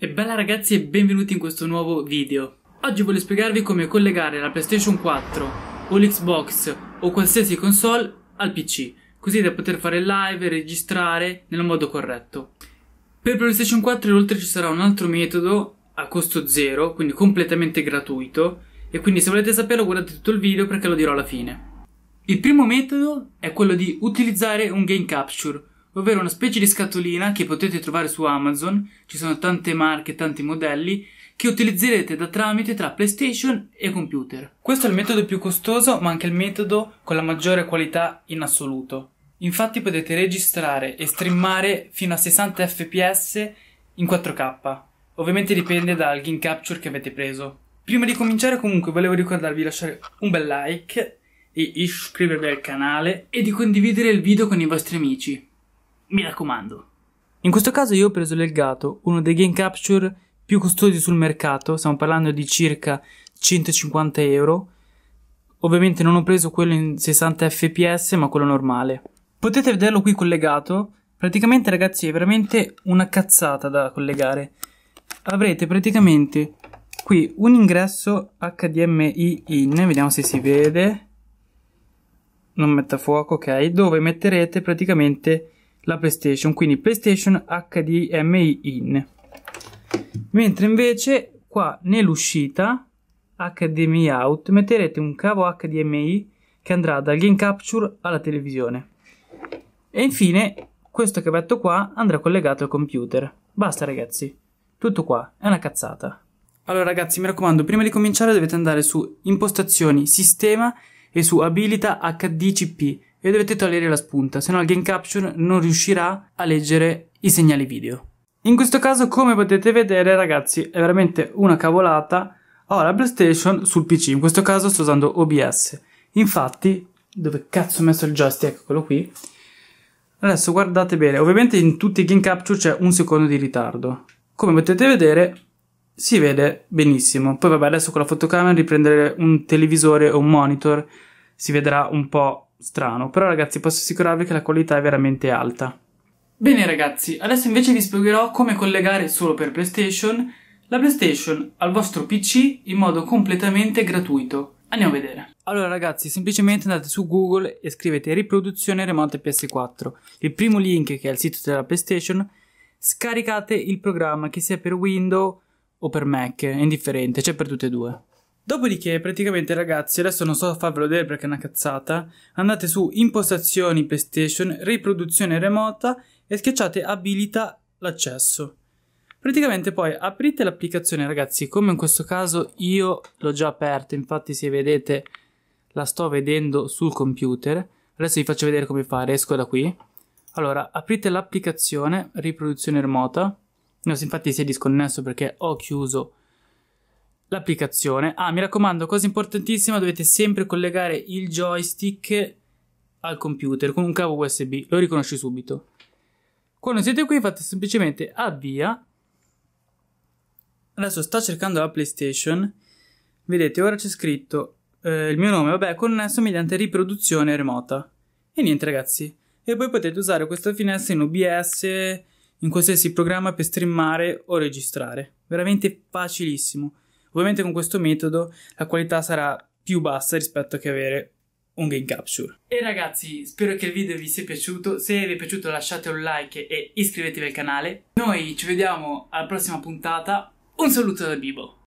E bella ragazzi e benvenuti in questo nuovo video. Oggi voglio spiegarvi come collegare la PlayStation 4 o l'Xbox o qualsiasi console al PC, così da poter fare live e registrare nel modo corretto. Per PlayStation 4 inoltre ci sarà un altro metodo a costo zero, quindi completamente gratuito, e quindi se volete saperlo guardate tutto il video perché lo dirò alla fine. Il primo metodo è quello di utilizzare un game capture, ovvero una specie di scatolina che potete trovare su Amazon, ci sono tante marche, tanti modelli, che utilizzerete da tramite tra PlayStation e computer. Questo è il metodo più costoso, ma anche il metodo con la maggiore qualità in assoluto. Infatti potete registrare e streamare fino a 60 fps in 4K. Ovviamente dipende dal game capture che avete preso. Prima di cominciare comunque volevo ricordarvi di lasciare un bel like di iscrivervi al canale e di condividere il video con i vostri amici. Mi raccomando. In questo caso io ho preso il Elgato, uno dei game capture più costosi sul mercato, stiamo parlando di circa 150 euro. Ovviamente non ho preso quello in 60 fps, ma quello normale. Potete vederlo qui collegato. Praticamente, ragazzi, è veramente una cazzata da collegare. Avrete praticamente qui un ingresso HDMI in, vediamo se si vede. Non metta fuoco, ok, dove metterete praticamente la PlayStation, quindi PlayStation HDMI in. Mentre invece qua nell'uscita HDMI out metterete un cavo HDMI che andrà dal game capture alla televisione. E infine questo cavetto qua andrà collegato al computer. Basta ragazzi, tutto qua, è una cazzata. Allora ragazzi, mi raccomando, prima di cominciare dovete andare su impostazioni, sistema e su abilita HDCP e dovete togliere la spunta, se no il game capture non riuscirà a leggere i segnali video. In questo caso, come potete vedere, ragazzi, è veramente una cavolata. Ho la PlayStation sul PC, in questo caso sto usando OBS. Infatti, dove cazzo ho messo il joystick? Eccolo qui. Adesso guardate bene, ovviamente in tutti i game capture c'è un secondo di ritardo. Come potete vedere, si vede benissimo. Poi vabbè, adesso con la fotocamera riprendere un televisore o un monitor si vedrà un po' strano, però ragazzi posso assicurarvi che la qualità è veramente alta. Bene ragazzi, adesso invece vi spiegherò come collegare solo per PlayStation la PlayStation al vostro PC in modo completamente gratuito. Andiamo a vedere. Allora ragazzi, semplicemente andate su Google e scrivete riproduzione remote PS4. Il primo link che è il sito della PlayStation, scaricate il programma che sia per Windows o per Mac, è indifferente, c'è per tutte e due. Dopodiché, praticamente, ragazzi, adesso non so farvelo vedere perché è una cazzata. Andate su impostazioni PlayStation, riproduzione remota e schiacciate abilita l'accesso. Praticamente poi aprite l'applicazione, ragazzi, come in questo caso io l'ho già aperta, infatti se vedete la sto vedendo sul computer. Adesso vi faccio vedere come fare, esco da qui. Allora, aprite l'applicazione riproduzione remota. No, infatti si è disconnesso perché ho chiuso l'applicazione. Ah, mi raccomando, cosa importantissima, dovete sempre collegare il joystick al computer con un cavo USB, lo riconosci subito. Quando siete qui fate semplicemente avvia. Adesso sta cercando la PlayStation. Vedete, ora c'è scritto eh, il mio nome, vabbè, connesso mediante riproduzione remota. E niente ragazzi. E poi potete usare questa finestra in OBS, in qualsiasi programma per streamare o registrare. Veramente facilissimo. Ovviamente con questo metodo la qualità sarà più bassa rispetto che avere un game capture. E ragazzi, spero che il video vi sia piaciuto. Se vi è piaciuto lasciate un like e iscrivetevi al canale. Noi ci vediamo alla prossima puntata. Un saluto da Bibo.